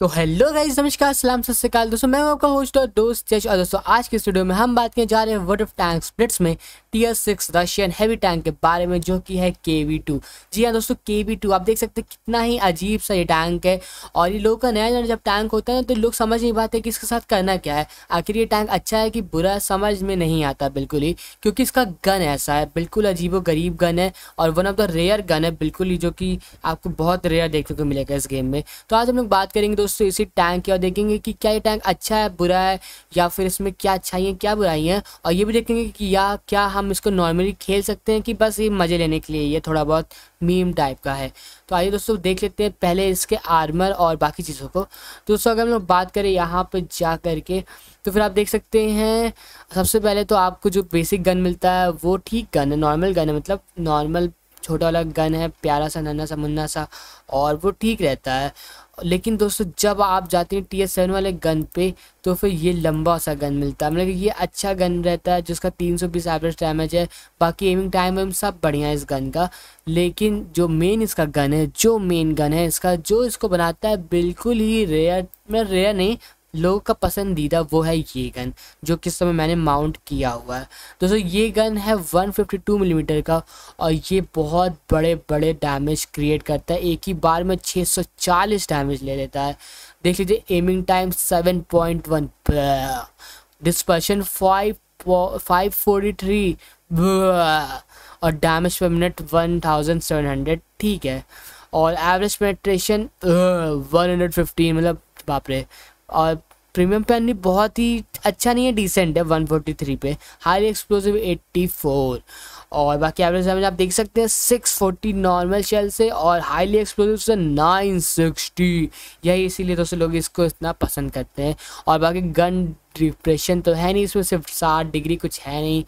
तो hello guys नमस्कार सलाम सत दोस्तों मैं आपका होस्ट और दोस्त और दोस्तों आज के स्टूडियो में हम बात करने जा रहे हैं वर्ड ऑफ टैंक स्प्लिट्स में tier six Russian heavy tank के बारे में जो कि है के वी टू जी हाँ दोस्तों के वी टू आप देख सकते हैं कितना ही अजीब सा ये टैंक है और ये लोगों का नया जब टैंक होता है ना तो लोग समझ नहीं पाते कि इसके साथ करना क्या है आखिर ये टैंक अच्छा है कि बुरा समझ में नहीं आता बिल्कुल ही क्योंकि इसका गन ऐसा है बिल्कुल अजीब गरीब गन है और one of the rare gun है बिल्कुल ही जो कि आपको बहुत रेयर देखने को मिलेगा इस गेम में तो आज हम लोग बात करेंगे दोस्तों इसी टैंक की और देखेंगे कि क्या ये टैंक अच्छा है बुरा है या फिर इसमें क्या अच्छाई है क्या बुराई है और ये भी देखेंगे कि या क्या हम इसको नॉर्मली खेल सकते हैं कि बस ये मज़े लेने के लिए ये थोड़ा बहुत मीम टाइप का है तो आइए दोस्तों देख लेते हैं पहले इसके आर्मर और बाकी चीज़ों को दोस्तों अगर हम लोग बात करें यहाँ पर जा कर के तो फिर आप देख सकते हैं सबसे पहले तो आपको जो बेसिक गन मिलता है वो ठीक गन है नॉर्मल गन है मतलब नॉर्मल छोटा वाला गन है प्यारा सा नन्ना सा मुन्ना सा और वो ठीक रहता है लेकिन दोस्तों जब आप जाते हैं टी एस सेवन वाले गन पे तो फिर ये लंबा सा गन मिलता है मतलब ये अच्छा गन रहता है जिसका तीन सौ बीस एवरेज डैमेज है बाकी एमिंग टाइम वेम सब बढ़िया है इस गन का लेकिन जो मेन इसका गन है जो मेन गन है इसका जो इसको बनाता है बिल्कुल ही रेयर मतलब रेयर नहीं लोगों का पसंदीदा वो है ये गन जो कि समय मैंने माउंट किया हुआ है दोस्तों ये गन है 152 मिलीमीटर mm का और ये बहुत बड़े बड़े डैमेज क्रिएट करता है एक ही बार में 640 डैमेज ले लेता है देख लीजिए aiming time 7.1 point one dispersion five five three और डैमेज पर minute one thousand seven hundred ठीक है और average penetration one hundred fifteen मतलब बाप रे और प्रीमियम पेन भी बहुत ही अच्छा नहीं है डिसेंट है वन फोर्टी थ्री पे हाई एक्सप्लोसिव फोर और बाकी एवरेज डैमेज आप देख सकते हैं सिक्स फोर्टी नॉर्मल शेल से और हाईली एक्सप्लोसिव से नाइन सिक्सटी यही इसीलिए दोस्तों लोग इसको इतना पसंद करते हैं और बाकी गन डिप्रेशन तो है नहीं इसमें सिर्फ साठ डिग्री कुछ है नहीं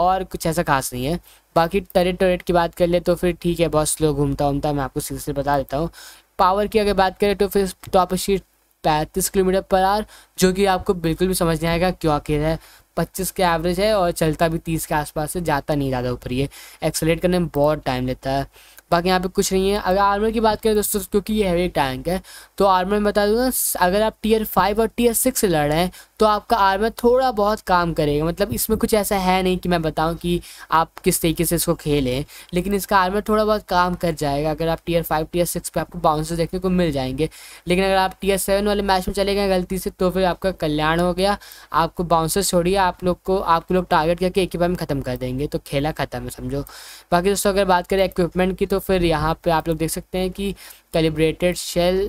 और कुछ ऐसा खास नहीं है बाकी टरेट टरेट की बात कर ले तो फिर ठीक है बहुत स्लो घूमता घूमता मैं आपको सिलसिले बता देता हूँ पावर की अगर बात करें तो फिर टॉप तो शीट पैंतीस किलोमीटर पर आर जो कि आपको बिल्कुल भी समझ नहीं आएगा क्यों आखिर है पच्चीस के एवरेज है और चलता भी तीस के आसपास से जाता नहीं ज़्यादा ऊपर ये एक्सेलेट करने में बहुत टाइम लेता है बाकी यहाँ पे कुछ नहीं है अगर आर्मर की बात करें दोस्तों क्योंकि ये हैवी टैंक है तो आर्मर में बता दूँगा अगर आप टीयर फाइव और टीयर सिक्स से लड़ रहे हैं तो आपका आर्मर थोड़ा बहुत काम करेगा मतलब इसमें कुछ ऐसा है नहीं कि मैं बताऊँ कि आप किस तरीके से इसको खेलें लेकिन इसका आर्मर थोड़ा बहुत काम कर जाएगा अगर आप टीयर फाइव टीयर सिक्स पर आपको बाउंस देखने को मिल जाएंगे लेकिन अगर आप टीयर सेवन वाले मैच में चले गए गलती से तो फिर आपका कल्याण हो गया आपको बाउंसर छोड़िए आप लोग को आप लोग टारगेट करके एक ही बार में ख़त्म कर देंगे तो खेला ख़त्म है समझो बाकी दोस्तों अगर बात करें इक्विपमेंट की तो तो फिर यहाँ पे आप लोग देख सकते हैं कि कैलिब्रेटेड शेल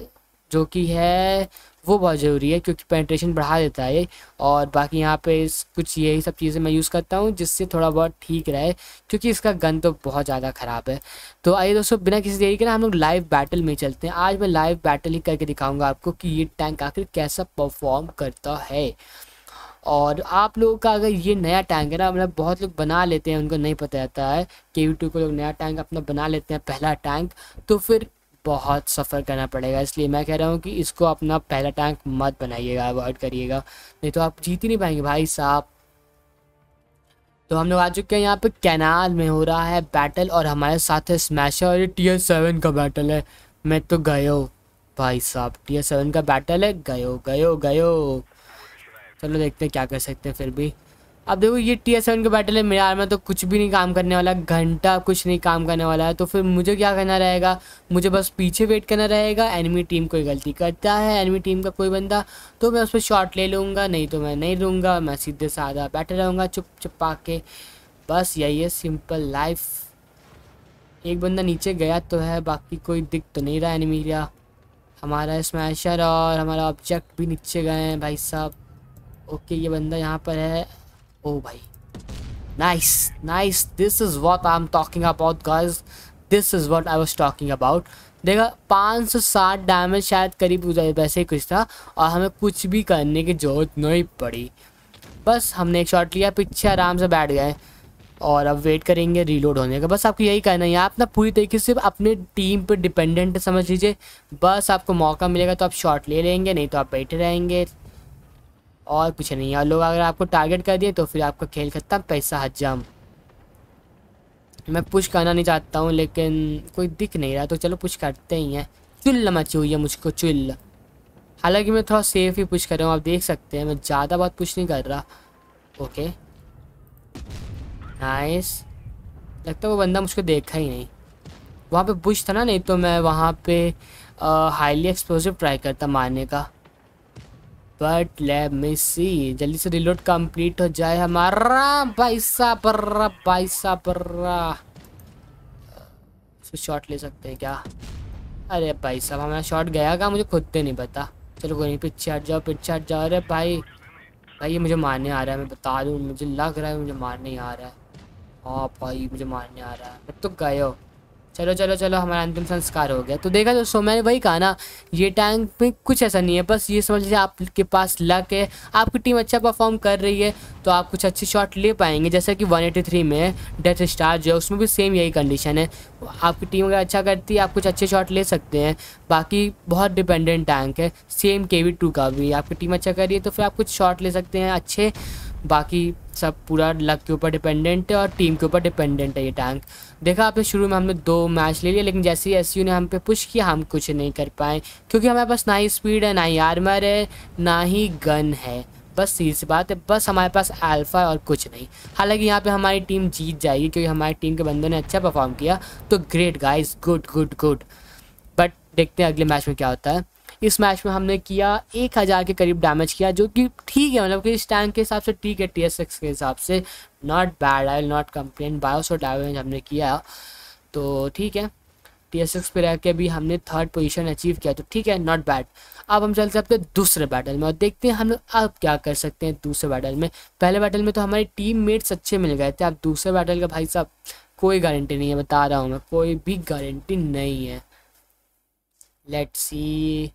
जो कि है वो बहुत ज़रूरी है क्योंकि पेंट्रेशन बढ़ा देता है और बाकी यहाँ पे इस कुछ यही सब चीज़ें मैं यूज़ करता हूँ जिससे थोड़ा बहुत ठीक रहे क्योंकि इसका गन तो बहुत ज़्यादा ख़राब है तो आइए दोस्तों बिना किसी देरी के ना हम लोग लाइव बैटल में चलते हैं आज मैं लाइव बैटल ही करके दिखाऊँगा आपको कि ये टैंक आखिर कैसा परफॉर्म करता है और आप लोगों का अगर ये नया टैंक है ना मतलब बहुत लोग बना लेते हैं उनको नहीं पता रहता है के वी टू को लोग नया टैंक अपना बना लेते हैं पहला टैंक तो फिर बहुत सफ़र करना पड़ेगा इसलिए मैं कह रहा हूँ कि इसको अपना पहला टैंक मत बनाइएगा अवॉइड करिएगा नहीं तो आप जीत ही नहीं पाएंगे भाई साहब तो हम लोग आ चुके हैं यहाँ पे कैनाल में हो रहा है बैटल और हमारे साथ है स्मैश और ये टी सेवन का बैटल है मैं तो गयो भाई साहब टी सेवन का बैटल है गयो गयो गयो चलो देखते हैं क्या कर सकते हैं फिर भी अब देखो ये टी एस सेवन के बैटल है मेरा में तो कुछ भी नहीं काम करने वाला घंटा कुछ नहीं काम करने वाला है तो फिर मुझे क्या करना रहेगा मुझे बस पीछे वेट करना रहेगा एनिमी टीम कोई गलती करता है एनिमी टीम का कोई बंदा तो मैं उस पर शॉट ले लूँगा नहीं तो मैं नहीं लूँगा मैं सीधे साधा बैठे रहूँगा चुप चुपा के बस यही है सिंपल लाइफ एक बंदा नीचे गया तो है बाकी कोई दिख तो नहीं रहा एनिमी हमारा स्मैशर और हमारा ऑब्जेक्ट भी नीचे गए हैं भाई साहब ओके ये बंदा यहाँ पर है ओ भाई nice nice this is what I am talking about guys this is what I was talking about देखा पाँच सौ साठ डैमेज शायद करीब वैसे ही कुछ था और हमें कुछ भी करने की जरूरत नहीं पड़ी बस हमने एक शॉट लिया पीछे आराम से बैठ गए और अब वेट करेंगे रीलोड होने का बस आपको यही करना है आप ना पूरी तरीके से अपने टीम पर डिपेंडेंट समझ लीजिए बस आपको मौका मिलेगा तो आप शॉट ले लेंगे नहीं तो आप बैठे रहेंगे और कुछ नहीं और लोग अगर आपको टारगेट कर दिए तो फिर आपका खेल खत्म पैसा हजाम मैं पुश करना नहीं चाहता हूँ लेकिन कोई दिख नहीं रहा तो चलो पुश करते ही हैं चुल्ल मची हुई है मुझको चुल्ल हालांकि मैं थोड़ा सेफ ही पुश कर रहा हूँ आप देख सकते हैं मैं ज़्यादा बहुत पुश नहीं कर रहा ओके नाइस लगता है वो बंदा मुझको देखा ही नहीं वहाँ पे पुश था ना नहीं तो मैं वहाँ पे हाईली एक्सप्लोजिव ट्राई करता मारने का बट लेट मी सी जल्दी से रिलोड कंप्लीट हो जाए हमारा पैसा पर्रा पैसा पर्रा शॉट ले सकते हैं क्या अरे भाई साहब हमारा शॉट गया का मुझे खुद से नहीं पता चलो कोई नहीं पीछे हट जाओ पीछे हट जाओ अरे भाई भाई ये मुझे मारने आ रहा है मैं बता दूँ मुझे लग रहा है मुझे मारने आ रहा है हाँ भाई मुझे मारने आ रहा है तो गए हो चलो चलो चलो हमारा अंतिम संस्कार हो गया तो देखा दोस्तों मैंने वही कहा ना ये टैंक में कुछ ऐसा नहीं है बस ये समझ लीजिए आपके पास लक है आपकी टीम अच्छा परफॉर्म कर रही है तो आप कुछ अच्छी शॉट ले पाएंगे जैसे कि 183 में डेथ स्टार जो है उसमें भी सेम यही कंडीशन है आपकी टीम अगर अच्छा करती है आप कुछ अच्छे शॉट ले सकते हैं बाकी बहुत डिपेंडेंट टैंक है सेम के वी टू का भी आपकी टीम अच्छा कर रही है तो फिर आप कुछ शॉट ले सकते हैं अच्छे बाकी सब पूरा लक के ऊपर डिपेंडेंट है और टीम के ऊपर डिपेंडेंट है ये टैंक देखा आपने शुरू में हमने दो मैच ले लिया लेकिन जैसे ही एस ने हम पे पुश किया हम कुछ नहीं कर पाए क्योंकि हमारे पास ना ही स्पीड है ना ही आर्मर है ना ही गन है बस सी सी बात है बस हमारे पास अल्फा और कुछ नहीं हालांकि यहाँ पे हमारी टीम जीत जाएगी क्योंकि हमारी टीम के बंदों ने अच्छा परफॉर्म किया तो great guys good good good but देखते हैं अगले मैच में क्या होता है इस मैच में हमने किया एक हज़ार के करीब डैमेज किया जो कि ठीक है मतलब कि इस टैंक के हिसाब से ठीक है टी एस एक्स के हिसाब से not bad I not complain बायोसो डैमेज हमने किया तो ठीक है टी एस एक्स पे रह के भी हमने थर्ड पोजीशन अचीव किया तो ठीक है नॉट बैड अब हम चलते हैं आपके दूसरे बैटल में और देखते हैं हम अब क्या कर सकते हैं दूसरे बैटल में पहले बैटल में तो हमारे टीम मेट्स अच्छे मिल गए थे अब दूसरे बैटल का भाई साहब कोई गारंटी नहीं है बता रहा हूँ मैं कोई भी गारंटी नहीं है लेट सी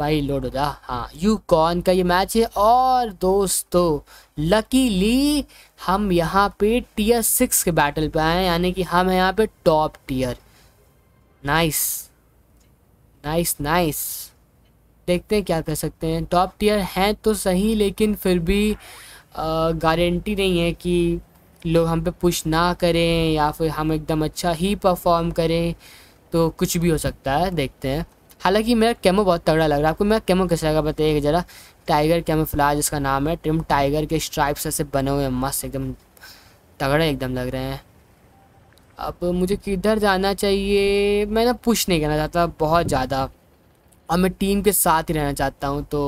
भाई लोड हो जा हाँ यू कॉन का ये मैच है और दोस्तों लकीली हम यहाँ पे टीयर सिक्स के बैटल पे आए हैं यानी कि हम हैं यहाँ पे top tier nice nice nice देखते हैं क्या कर सकते हैं टॉप टीयर हैं तो सही लेकिन फिर भी गारंटी नहीं है कि लोग हम पे पुश ना करें या फिर हम एकदम अच्छा ही परफॉर्म करें तो कुछ भी हो सकता है देखते हैं हालांकि मेरा कैमो बहुत तगड़ा लग रहा है आपको मेरा कैमो कैसा लगा बताइए ज़रा टाइगर फ्लाज इसका नाम है ट्रिम टाइगर के स्ट्राइप्स ऐसे बने हुए हैं मस्त एकदम तगड़े एकदम लग रहे हैं अब मुझे किधर जाना चाहिए मैं ना पुश नहीं करना चाहता बहुत ज़्यादा और मैं टीम के साथ ही रहना चाहता हूँ तो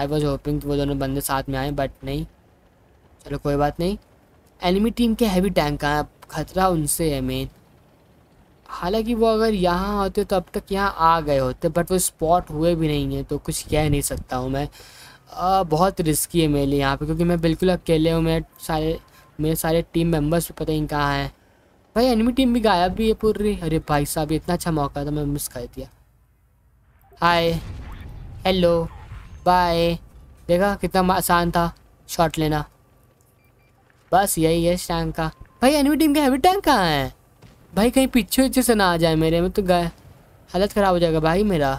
आई वॉज होपिंग कि वो दोनों बंदे साथ में आए बट नहीं चलो कोई बात नहीं एनिमी टीम के हैवी टैंक अब खतरा उनसे है मेन हालांकि वो अगर यहाँ होते तो अब तक यहाँ आ गए होते बट वो स्पॉट हुए भी नहीं हैं तो कुछ कह नहीं सकता हूँ मैं आ, बहुत रिस्की है मेरे लिए यहाँ पर क्योंकि मैं बिल्कुल अकेले हूँ मैं सारे मेरे सारे टीम मेंबर्स भी पता ही कहाँ हैं भाई एनिमी टीम भी गायब भी है पूरी अरे भाई साहब इतना अच्छा मौका था मैं मिस कर दिया हाय हेलो बाय देखा कितना आसान था शॉट लेना बस यही है इस टैंक का भाई एनिमी टीम के हैवी टैंक कहाँ हैं भाई कहीं पीछे पीछे से ना आ जाए मेरे में तो गए हालत ख़राब हो जाएगा भाई मेरा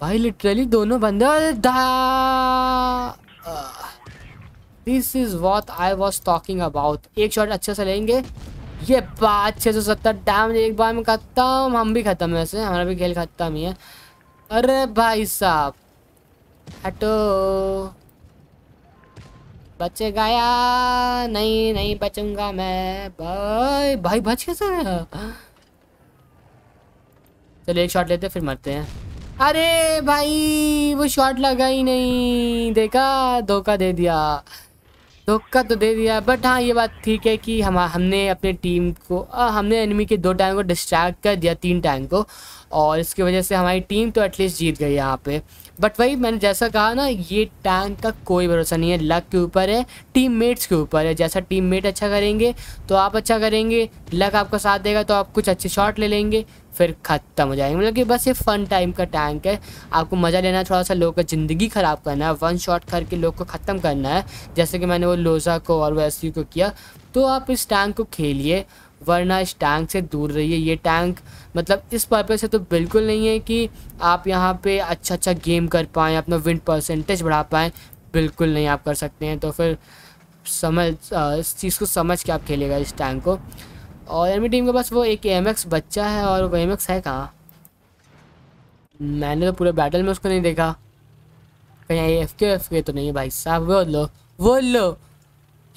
भाई लिटरली दोनों बंदे this is what I was talking about एक शॉट अच्छे से लेंगे ये बात छः सौ सत्तर डैम एक बार में खत्म हम भी खत्म है ऐसे हमारा भी खेल खत्म ही है अरे भाई साहब हटो बच गया नहीं नहीं बचूंगा मैं भाई भाई बच कैसे चलो एक शॉट लेते फिर मरते हैं अरे भाई वो शॉट लगा ही नहीं देखा धोखा दे दिया धोखा तो दे दिया बट हाँ ये बात ठीक है कि हम हमने अपने टीम को आ, हमने एनिमी के दो टैंक को डिस्ट्रैक्ट कर दिया तीन टैंक को और इसकी वजह से हमारी टीम तो एटलीस्ट जीत गई यहाँ पे बट वही मैंने जैसा कहा ना ये टैंक का कोई भरोसा नहीं है लक के ऊपर है टीममेट्स के ऊपर है जैसा टीममेट अच्छा करेंगे तो आप अच्छा करेंगे लक आपका साथ देगा तो आप कुछ अच्छे शॉट ले लेंगे फिर ख़त्म हो जाएंगे मतलब कि बस ये फ़न टाइम का टैंक है आपको मज़ा लेना है थोड़ा सा लोगों का ज़िंदगी ख़राब करना है वन शॉट करके लोग को ख़त्म करना है जैसे कि मैंने वो लोज़ा को और वैसी को किया तो आप इस टैंक को खेलिए वरना इस टैंक से दूर रहिए ये टैंक मतलब इस पर्पज़ से तो बिल्कुल नहीं है कि आप यहाँ पे अच्छा अच्छा गेम कर पाएँ अपना विन परसेंटेज बढ़ा पाएँ बिल्कुल नहीं आप कर सकते हैं तो फिर समझ इस चीज़ को समझ के आप खेलेगा इस टैंक को और एम टीम के पास वो एक एम बच्चा है और वो एम है कहाँ मैंने तो पूरे बैटल में उसको नहीं देखा कहीं एफ के एफ के तो नहीं है भाई साहब वो लो वो लो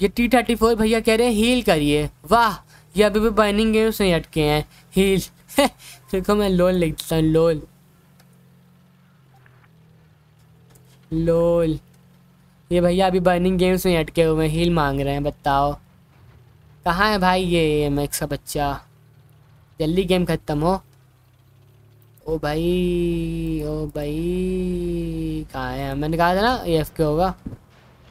ये टी थर्टी फोर भैया कह रहे हैं हील करिए वाह ये अभी भी बर्निंग गेम्स नहीं अटके हैं हील देखो मैं लोल लिखता हूँ लोल लोल ये भैया अभी बर्निंग गेम्स नहीं अटके हुए हील मांग रहे हैं बताओ कहाँ है भाई ये एम एक्स का बच्चा जल्दी गेम ख़त्म हो ओ भाई ओ भाई कहाँ है मैंने कहा था ना एफ के होगा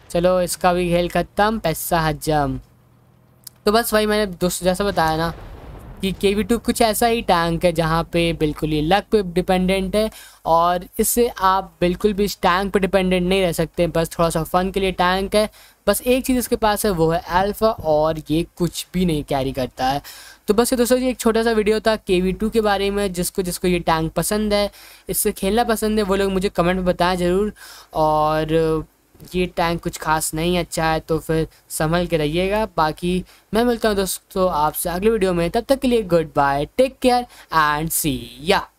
चलो इसका भी खेल ख़त्म पैसा हजम तो बस वही मैंने दोस्तों जैसा बताया ना कि के वी टू कुछ ऐसा ही टैंक है जहाँ पे बिल्कुल ये लक पे डिपेंडेंट है और इससे आप बिल्कुल भी इस टैंक पे डिपेंडेंट नहीं रह सकते बस थोड़ा सा फन के लिए टैंक है बस एक चीज़ इसके पास है वो है अल्फा और ये कुछ भी नहीं कैरी करता है तो बस ये दोस्तों ये एक छोटा सा वीडियो था के वी टू के बारे में जिसको जिसको ये टैंक पसंद है इससे खेलना पसंद है वो लोग मुझे कमेंट में बताएं ज़रूर और ये टैंक कुछ खास नहीं अच्छा है तो फिर संभल के रहिएगा बाकी मैं मिलता हूँ दोस्तों आपसे अगले वीडियो में तब तक के लिए good bye take care and see या